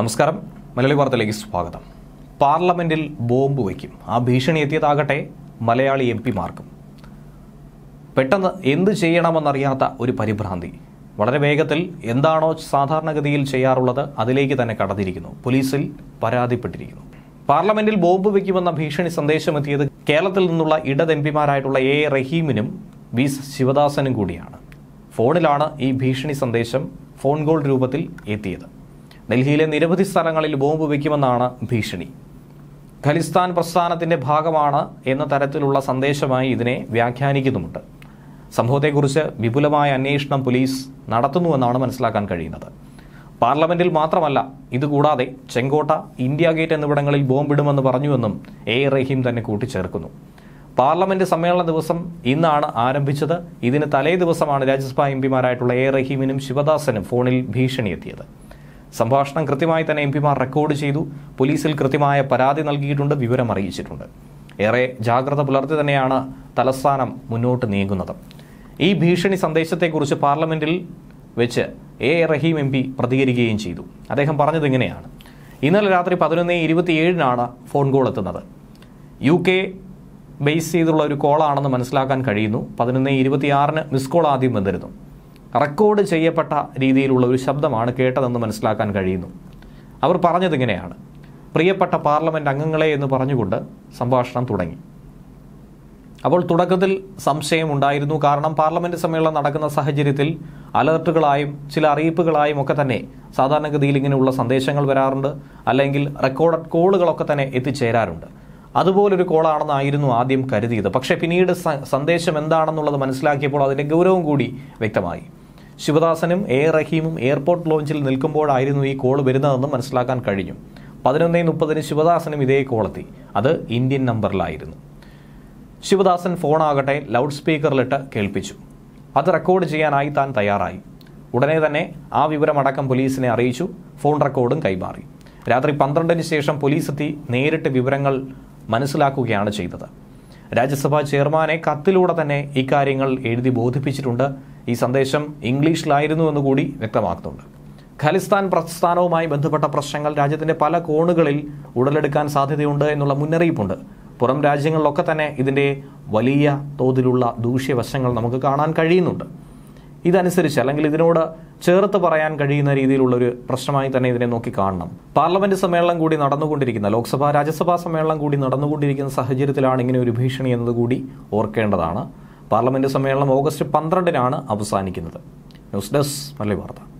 നമസ്കാരം മലയാളി വാർത്തയിലേക്ക് സ്വാഗതം പാർലമെന്റിൽ ബോംബ് വയ്ക്കും ആ ഭീഷണി എത്തിയതാകട്ടെ മലയാളി എം പിമാർക്കും പെട്ടെന്ന് എന്ത് ചെയ്യണമെന്നറിയാത്ത ഒരു പരിഭ്രാന്തി വളരെ വേഗത്തിൽ എന്താണോ സാധാരണഗതിയിൽ ചെയ്യാറുള്ളത് അതിലേക്ക് തന്നെ കടന്നിരിക്കുന്നു പോലീസിൽ പരാതിപ്പെട്ടിരിക്കുന്നു പാർലമെന്റിൽ ബോംബ് വയ്ക്കുമെന്ന ഭീഷണി സന്ദേശമെത്തിയത് കേരളത്തിൽ നിന്നുള്ള ഇടത് എം പിമാരായിട്ടുള്ള എ റഹീമിനും വി ശിവദാസനും കൂടിയാണ് ഫോണിലാണ് ഈ ഭീഷണി സന്ദേശം ഫോൺ കോൾ രൂപത്തിൽ എത്തിയത് ഡൽഹിയിലെ നിരവധി സ്ഥലങ്ങളിൽ ബോംബ് വയ്ക്കുമെന്നാണ് ഭീഷണി ഖലിസ്ഥാൻ പ്രസ്ഥാനത്തിൻ്റെ ഭാഗമാണ് എന്ന തരത്തിലുള്ള സന്ദേശമായി ഇതിനെ വ്യാഖ്യാനിക്കുന്നുമുണ്ട് സംഭവത്തെക്കുറിച്ച് വിപുലമായ അന്വേഷണം പോലീസ് നടത്തുന്നുവെന്നാണ് മനസ്സിലാക്കാൻ കഴിയുന്നത് പാർലമെന്റിൽ മാത്രമല്ല ഇതുകൂടാതെ ചെങ്കോട്ട ഇന്ത്യ ഗേറ്റ് എന്നിവിടങ്ങളിൽ ബോംബിടുമെന്ന് പറഞ്ഞുവെന്നും എ റഹീം തന്നെ കൂട്ടിച്ചേർക്കുന്നു പാർലമെന്റ് സമ്മേളന ദിവസം ഇന്നാണ് ആരംഭിച്ചത് ഇതിന് തലേ ദിവസമാണ് രാജ്യസഭാ എം പിമാരായിട്ടുള്ള എ റഹീമിനും ശിവദാസനും ഫോണിൽ ഭീഷണിയെത്തിയത് സംഭാഷണം കൃത്യമായി തന്നെ എം പിമാർ റെക്കോർഡ് ചെയ്തു പോലീസിൽ കൃത്യമായ പരാതി നൽകിയിട്ടുണ്ട് വിവരം അറിയിച്ചിട്ടുണ്ട് ഏറെ ജാഗ്രത പുലർത്തി തന്നെയാണ് തലസ്ഥാനം മുന്നോട്ട് നീങ്ങുന്നത് ഈ ഭീഷണി സന്ദേശത്തെക്കുറിച്ച് പാർലമെൻറ്റിൽ വെച്ച് എ റഹീം എം പി പ്രതികരിക്കുകയും ചെയ്തു അദ്ദേഹം പറഞ്ഞത് ഇങ്ങനെയാണ് ഇന്നലെ രാത്രി പതിനൊന്ന് ഇരുപത്തിയേഴിനാണ് ഫോൺ കോൾ എത്തുന്നത് യു കെ ബേസ് ചെയ്തുള്ള ഒരു കോളാണെന്ന് മനസ്സിലാക്കാൻ കഴിയുന്നു പതിനൊന്ന് ഇരുപത്തിയാറിന് മിസ് കോൾ ആദ്യം വന്നിരുന്നു റെക്കോർഡ് ചെയ്യപ്പെട്ട രീതിയിലുള്ള ഒരു ശബ്ദമാണ് കേട്ടതെന്ന് മനസ്സിലാക്കാൻ കഴിയുന്നു അവർ പറഞ്ഞതിങ്ങനെയാണ് പ്രിയപ്പെട്ട പാർലമെൻറ്റ് അംഗങ്ങളെ എന്ന് പറഞ്ഞുകൊണ്ട് സംഭാഷണം തുടങ്ങി അപ്പോൾ തുടക്കത്തിൽ സംശയമുണ്ടായിരുന്നു കാരണം പാർലമെൻറ്റ് സമ്മേളനം നടക്കുന്ന സാഹചര്യത്തിൽ അലർട്ടുകളായും ചില അറിയിപ്പുകളായും ഒക്കെ തന്നെ സാധാരണഗതിയിൽ ഇങ്ങനെയുള്ള സന്ദേശങ്ങൾ വരാറുണ്ട് അല്ലെങ്കിൽ റെക്കോർഡ് കോളുകളൊക്കെ തന്നെ എത്തിച്ചേരാറുണ്ട് അതുപോലൊരു കോളാണെന്നായിരുന്നു ആദ്യം കരുതിയത് പക്ഷേ പിന്നീട് സന്ദേശം എന്താണെന്നുള്ളത് മനസ്സിലാക്കിയപ്പോൾ അതിൻ്റെ ഗൗരവം കൂടി വ്യക്തമായി ശിവദാസനും എ റഹീമും എയർപോർട്ട് ലോഞ്ചിൽ നിൽക്കുമ്പോഴായിരുന്നു ഈ കോൾ വരുന്നതെന്ന് മനസ്സിലാക്കാൻ കഴിഞ്ഞു പതിനൊന്നേ മുപ്പതിന് ശിവദാസനും ഇതേ കോളെത്തി അത് ഇന്ത്യൻ നമ്പറിലായിരുന്നു ശിവദാസൻ ഫോണാകട്ടെ ലൗഡ് സ്പീക്കറിലിട്ട് കേൾപ്പിച്ചു അത് റെക്കോർഡ് ചെയ്യാനായി താൻ തയ്യാറായി ഉടനെ തന്നെ ആ വിവരമടക്കം പോലീസിനെ അറിയിച്ചു ഫോൺ റെക്കോർഡും കൈമാറി രാത്രി പന്ത്രണ്ടിന് ശേഷം പോലീസ് എത്തി നേരിട്ട് വിവരങ്ങൾ മനസ്സിലാക്കുകയാണ് ചെയ്തത് രാജ്യസഭാ ചെയർമാനെ കത്തിലൂടെ തന്നെ ഇക്കാര്യങ്ങൾ എഴുതി ബോധിപ്പിച്ചിട്ടുണ്ട് ഈ സന്ദേശം ഇംഗ്ലീഷിലായിരുന്നു എന്ന് കൂടി വ്യക്തമാക്കുന്നുണ്ട് ഖലിസ്ഥാൻ പ്രസ്ഥാനവുമായി ബന്ധപ്പെട്ട പ്രശ്നങ്ങൾ രാജ്യത്തിൻ്റെ പല കോണുകളിൽ ഉടലെടുക്കാൻ സാധ്യതയുണ്ട് എന്നുള്ള മുന്നറിയിപ്പുണ്ട് പുറം രാജ്യങ്ങളിലൊക്കെ തന്നെ ഇതിൻ്റെ വലിയ തോതിലുള്ള ദൂഷ്യവശങ്ങൾ നമുക്ക് കാണാൻ കഴിയുന്നുണ്ട് ഇതനുസരിച്ച് അല്ലെങ്കിൽ ഇതിനോട് ചേർത്ത് പറയാൻ കഴിയുന്ന രീതിയിലുള്ളൊരു പ്രശ്നമായി തന്നെ ഇതിനെ നോക്കി കാണണം പാർലമെന്റ് സമ്മേളനം കൂടി നടന്നുകൊണ്ടിരിക്കുന്ന ലോക്സഭാ രാജ്യസഭാ സമ്മേളനം കൂടി നടന്നുകൊണ്ടിരിക്കുന്ന സാഹചര്യത്തിലാണ് ഇങ്ങനെ ഒരു ഭീഷണി എന്നതുകൂടി ഓർക്കേണ്ടതാണ് പാർലമെൻറ്റ് സമ്മേളനം ഓഗസ്റ്റ് പന്ത്രണ്ടിനാണ് അവസാനിക്കുന്നത് ന്യൂസ് ഡെസ്ക് മലയാളി വാർത്ത